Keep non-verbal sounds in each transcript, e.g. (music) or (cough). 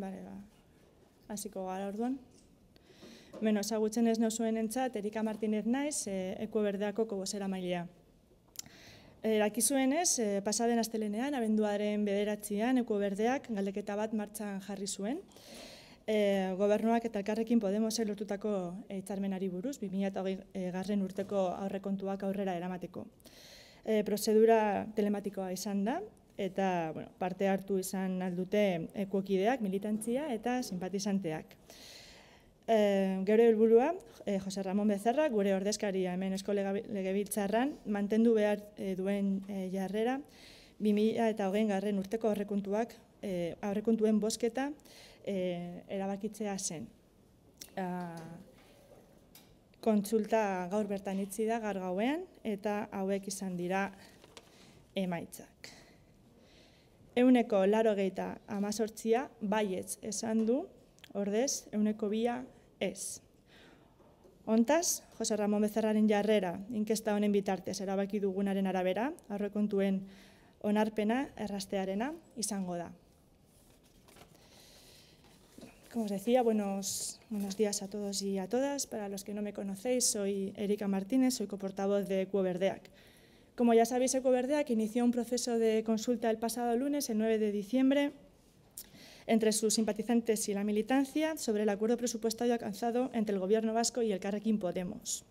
Bale, ba. Hasiko gara orduan. Beno, zagutzen ez no entzat, Erika Martínez naiz, eh, Eko Berdeako kobozera mailea. Erakizuen eh, ez, eh, pasaden astelenean, abenduaren bederatzean, Eko Berdeak galdeketa bat martxan jarri zuen. Gobernuak eta elkarrekin Podemos lortutako itxarmenari buruz, 2008 garren urteko aurrekontuak aurrera eramateko. Prozedura telematikoa izan da, eta bueno, parte hartu izan aldute ekuokideak, militantzia eta simpatizanteak. E, gero helburua, e, Jose Ramon Bezerra, gure ordezkaria hemen esko legebiltzarran, mantendu behar eh, duen jarrera, 2000 eta hogein garren urteko horrekuntuak, e, aurrekuntuen bosketa erabakitzea zen. A, ah, kontsulta gaur bertan itzi da gaur gauean, eta hauek izan dira emaitzak. euneko larogeita amazortzia baietz esan du, ordez, euneko bia ez. Hontaz, Jose Ramon Bezarraren jarrera, inkesta honen bitartez erabaki dugunaren arabera, aurrekontuen onarpena errastearena izango da. Como os decía, buenos, buenos días a todos y a todas. Para los que no me conocéis, soy Erika Martínez, soy coportavoz de Cuoverdeac. Como ya sabéis, que inició un proceso de consulta el pasado lunes, el 9 de diciembre, entre sus simpatizantes y la militancia sobre el acuerdo presupuestario alcanzado entre el Gobierno vasco y el Carrequín Podemos.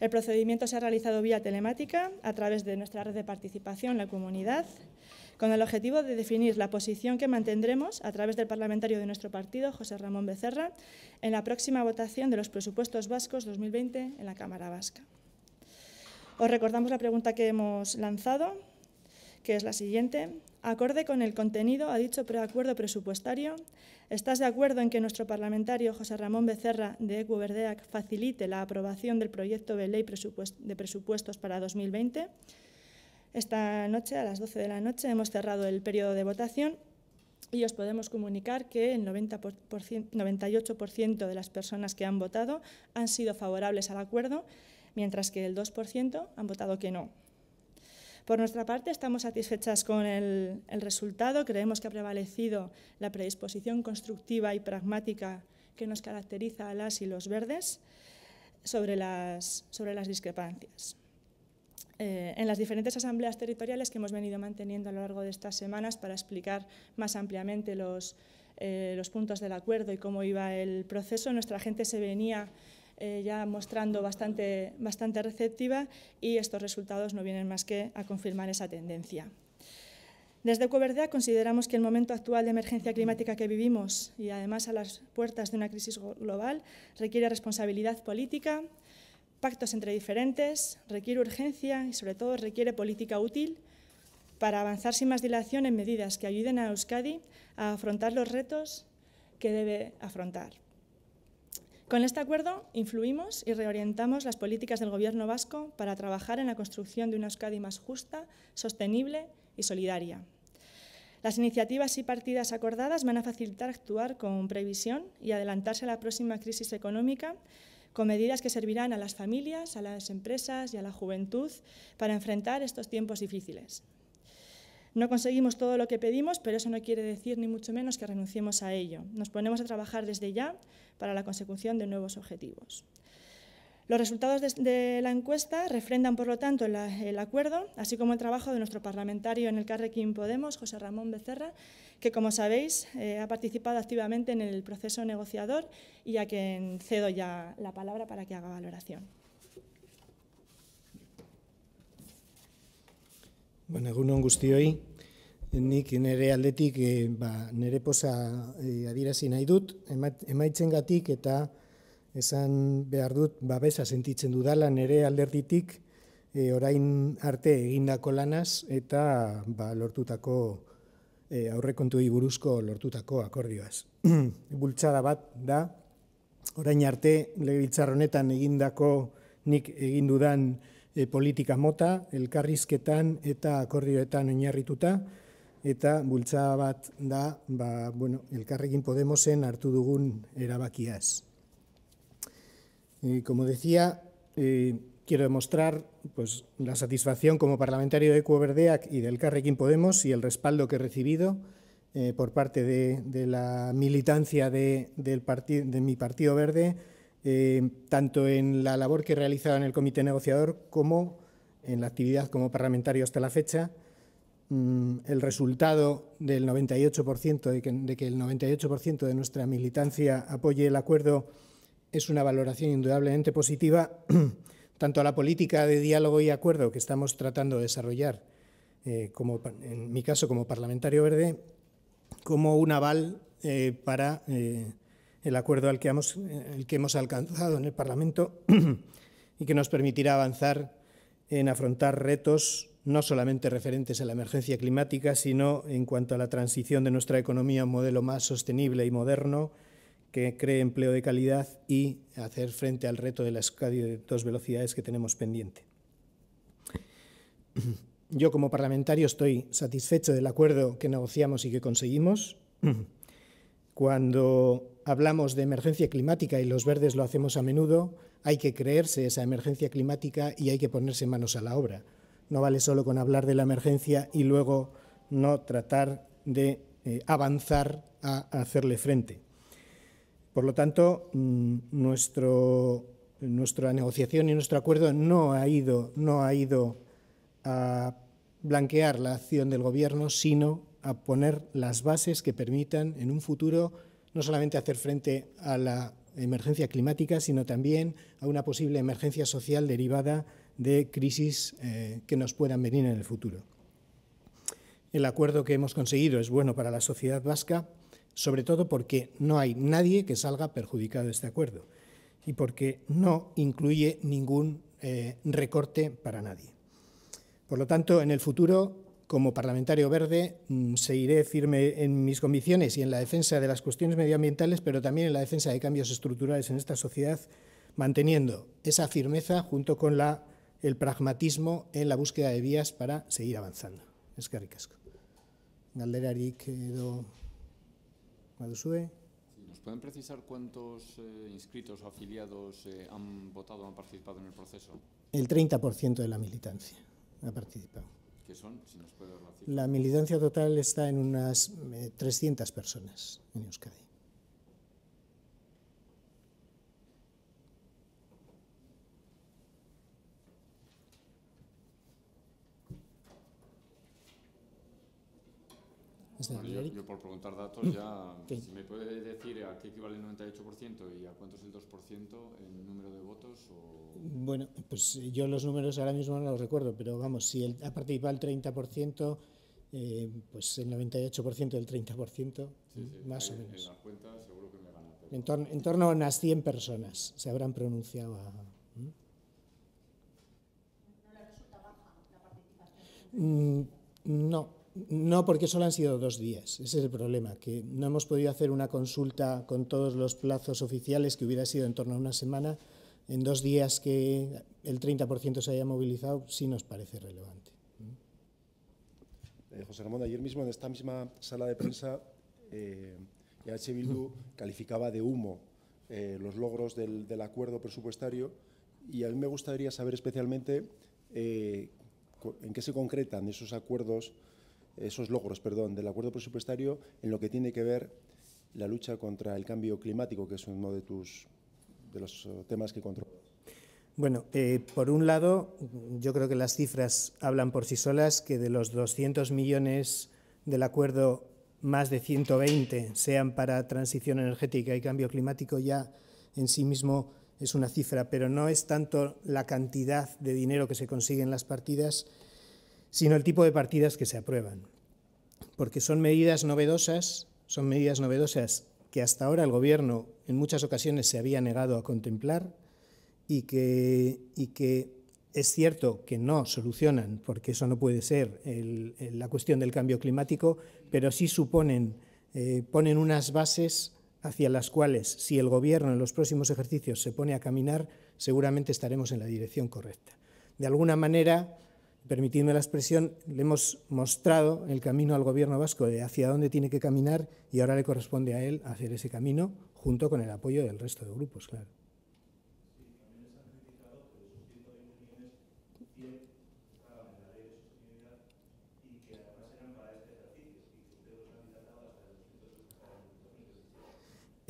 El procedimiento se ha realizado vía telemática a través de nuestra red de participación, la comunidad, con el objetivo de definir la posición que mantendremos a través del parlamentario de nuestro partido, José Ramón Becerra, en la próxima votación de los presupuestos vascos 2020 en la Cámara Vasca. Os recordamos la pregunta que hemos lanzado, que es la siguiente. Acorde con el contenido a dicho preacuerdo presupuestario, ¿estás de acuerdo en que nuestro parlamentario José Ramón Becerra de Ecuverdeac facilite la aprobación del proyecto de ley de presupuestos para 2020? Esta noche, a las 12 de la noche, hemos cerrado el periodo de votación y os podemos comunicar que el 98% de las personas que han votado han sido favorables al acuerdo mientras que el 2% han votado que no. Por nuestra parte, estamos satisfechas con el, resultado. Creemos que ha prevalecido la predisposición constructiva y pragmática que nos caracteriza a las y los verdes sobre las, sobre las discrepancias. Eh, en las diferentes asambleas territoriales que hemos venido manteniendo a lo largo de estas semanas para explicar más ampliamente los, eh, los puntos del acuerdo y cómo iba el proceso, nuestra gente se venía eh, ya mostrando bastante, bastante receptiva y estos resultados no vienen más que a confirmar esa tendencia. Desde Cuberdea consideramos que el momento actual de emergencia climática que vivimos y además a las puertas de una crisis global requiere responsabilidad política, pactos entre diferentes, requiere urgencia y sobre todo requiere política útil para avanzar sin más dilación en medidas que ayuden a Euskadi a afrontar los retos que debe afrontar. Con este acuerdo influimos y reorientamos las políticas del Gobierno vasco para trabajar en la construcción de una Euskadi más justa, sostenible y solidaria. Las iniciativas y partidas acordadas van a facilitar actuar con previsión y adelantarse a la próxima crisis económica con medidas que servirán a las familias, a las empresas y a la juventud para enfrentar estos tiempos difíciles. No conseguimos todo lo que pedimos, pero eso no quiere decir ni mucho menos que renunciemos a ello. Nos ponemos a trabajar desde ya para la consecución de nuevos objetivos. Los resultados de, la encuesta refrendan, por lo tanto, el acuerdo, así como el trabajo de nuestro parlamentario en el Carrequín Podemos, José Ramón Becerra, que, como sabéis, eh, ha participado activamente en el proceso negociador y a quien cedo ya la palabra para que haga valoración. Bueno, egun on guztioi, nik nire aldetik eh, ba, nire posa eh, adierazi adirazi nahi dut, emaitzen gatik eta esan behar dut babesa sentitzen dudala nire alderditik eh, orain arte egindako lanaz eta ba, lortutako aurrekontu buruzko lortutako akordioaz. (clears throat) Bultzada bat da, orain arte legebiltzar honetan egindako nik egindudan e, politika mota, elkarrizketan eta akordioetan oinarrituta, eta bultza bat da, ba, bueno, elkarrekin Podemosen hartu dugun erabakiaz. E, como decía, eh, quiero demostrar pues, la satisfacción como parlamentario de Cuoverdeac y del Carrequín Podemos y el respaldo que he recibido eh, por parte de, la militancia de, del de mi Partido Verde eh, tanto en la labor que realizaba en el comité negociador como en la actividad como parlamentario hasta la fecha. Mm, el resultado del 98%, de que, el 98% de nuestra militancia apoye el acuerdo, es una valoración indudablemente positiva, (clears throat) tanto a la política de diálogo y acuerdo que estamos tratando de desarrollar, eh, como, en mi caso como parlamentario verde, como un aval eh, para el acuerdo al que hemos, el que hemos alcanzado en el Parlamento (clears throat) y que nos permitirá avanzar en afrontar retos no solamente referentes a la emergencia climática, sino en cuanto a la transición de nuestra economía a un modelo más sostenible y moderno que cree empleo de calidad y hacer frente al reto de la escadio de dos velocidades que tenemos pendiente. (clears throat) Yo como parlamentario estoy satisfecho del acuerdo que negociamos y que conseguimos. (clears throat) Cuando hablamos de emergencia climática y los verdes lo hacemos a menudo, hay que creerse esa emergencia climática y hay que ponerse manos a la obra. No vale solo con hablar de la emergencia y luego no tratar de eh, avanzar a hacerle frente. Por lo tanto, mm, nuestro, nuestra negociación y nuestro acuerdo no ha, ido, no ha ido a blanquear la acción del Gobierno, sino a poner las bases que permitan en un futuro no solamente hacer frente a la emergencia climática, sino también a una posible emergencia social derivada de crisis eh, que nos puedan venir en el futuro. El acuerdo que hemos conseguido es bueno para la sociedad vasca, sobre todo porque no hay nadie que salga perjudicado de este acuerdo y porque no incluye ningún eh, recorte para nadie. Por lo tanto, en el futuro como parlamentario verde mm, seguiré firme en mis convicciones y en la defensa de las cuestiones medioambientales, pero también en la defensa de cambios estructurales en esta sociedad, manteniendo esa firmeza junto con el pragmatismo en la búsqueda de vías para seguir avanzando. Es que edo ¿Nos pueden precisar cuántos eh, inscritos o afiliados eh, han votado o han participado en el proceso? El 30% de la militancia ha participado la, la militancia total está en unas 300 eh, personas en Euskadi. yo, por preguntar datos mm. ya, si me puede decir a qué equivale el 98% y a cuánto es el 2% en número de votos. O... Bueno, pues eh, yo los números ahora mismo no los recuerdo, pero vamos, si el, ha participado el 30%, eh, pues el 98% del 30%, mm, más o menos. En las cuentas seguro que me van a En, torno a unas 100 personas se habrán pronunciado a... ¿No resulta baja la participación? Mm, no. No, porque solo han sido dos días. Ese es el problema, que no hemos podido hacer una consulta con todos los plazos oficiales, que hubiera sido en torno a una semana. En dos días que el 30% se haya movilizado, sí nos parece relevante. Eh, José Ramón, ayer mismo en esta misma sala de prensa, eh, e Bildu calificaba de humo eh, los logros del, acuerdo presupuestario y a mí me gustaría saber especialmente eh, en qué se concretan esos acuerdos esos logros perdón, del acuerdo presupuestario en lo que tiene que ver la lucha contra el cambio climático, que es uno de, tus, de los eh, temas que controlas. Bueno, eh, por un lado, yo creo que las cifras hablan por sí solas, que de los 200 millones del acuerdo, más de 120 sean para transición energética y cambio climático, ya en sí mismo es una cifra, pero no es tanto la cantidad de dinero que se consigue en las partidas, sino el tipo de partidas que se aprueban. Porque son medidas novedosas, son medidas novedosas que hasta ahora el Gobierno en muchas ocasiones se había negado a contemplar y que, y que es cierto que no solucionan, porque eso no puede ser la cuestión del cambio climático, pero sí suponen, eh, ponen unas bases hacia las cuales, si el Gobierno en los próximos ejercicios se pone a caminar, seguramente estaremos en la dirección correcta. De alguna manera, permitidme la expresión, le hemos mostrado el camino al gobierno vasco de hacia dónde tiene que caminar y ahora le corresponde a él hacer ese camino junto con el apoyo del resto de grupos, claro.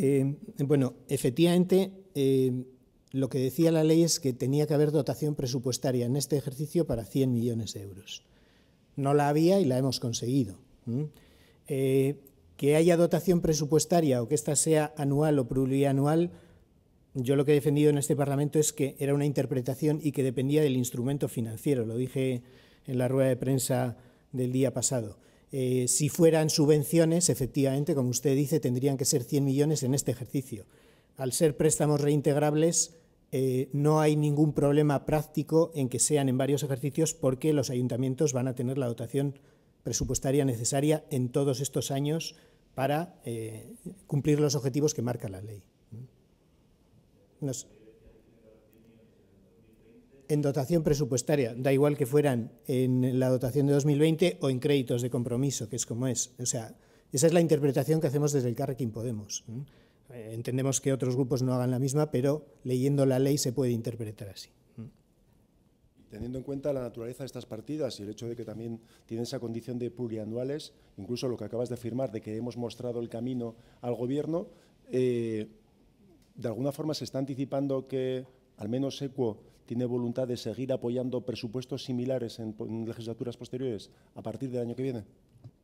Eh, bueno, efectivamente, eh, lo que decía la ley es que tenía que haber dotación presupuestaria en este ejercicio para 100 millones de euros. No la había y la hemos conseguido. Eh, que haya dotación presupuestaria o que ésta sea anual o plurianual, yo lo que he defendido en este Parlamento es que era una interpretación y que dependía del instrumento financiero. Lo dije en la rueda de prensa del día pasado. Eh, si fueran subvenciones, efectivamente, como usted dice, tendrían que ser 100 millones en este ejercicio. Al ser préstamos reintegrables, eh, no hay ningún problema práctico en que sean en varios ejercicios porque los ayuntamientos van a tener la dotación presupuestaria necesaria en todos estos años para eh, cumplir los objetivos que marca la ley. en dotación presupuestaria, da igual que fueran en la dotación de 2020 o en créditos de compromiso, que es como es. O sea, esa es la interpretación que hacemos desde el Carrequín Podemos. Eh, entendemos que otros grupos no hagan la misma, pero leyendo la ley se puede interpretar así. Teniendo en cuenta la naturaleza de estas partidas y el hecho de que también tienen esa condición de plurianuales, incluso lo que acabas de afirmar de que hemos mostrado el camino al Gobierno, eh, ¿de alguna forma se está anticipando que al menos ECO tiene voluntad de seguir apoyando presupuestos similares en legislaturas posteriores a partir del año que viene?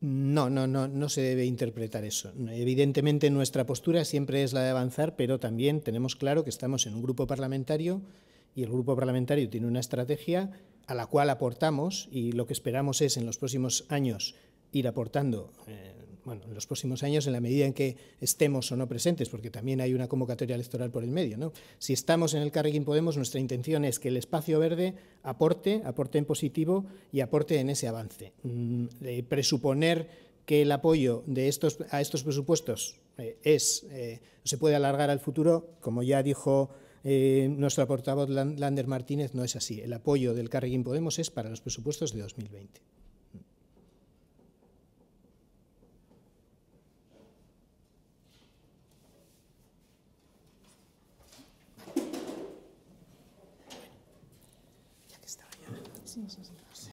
No, no, no, no se debe interpretar eso. Evidentemente nuestra postura siempre es la de avanzar, pero también tenemos claro que estamos en un grupo parlamentario y el grupo parlamentario tiene una estrategia a la cual aportamos y lo que esperamos es en los próximos años ir aportando eh, bueno, en los próximos años, en la medida en que estemos o no presentes, porque también hay una convocatoria electoral por el medio, ¿no? Si estamos en el Carrequín Podemos, nuestra intención es que el espacio verde aporte, aporte en positivo y aporte en ese avance. Mm, presuponer que el apoyo de estos, a estos presupuestos eh, es, eh, se puede alargar al futuro, como ya dijo eh, nuestra portavoz Lander Martínez, no es así. El apoyo del Carrequín Podemos es para los presupuestos de 2020.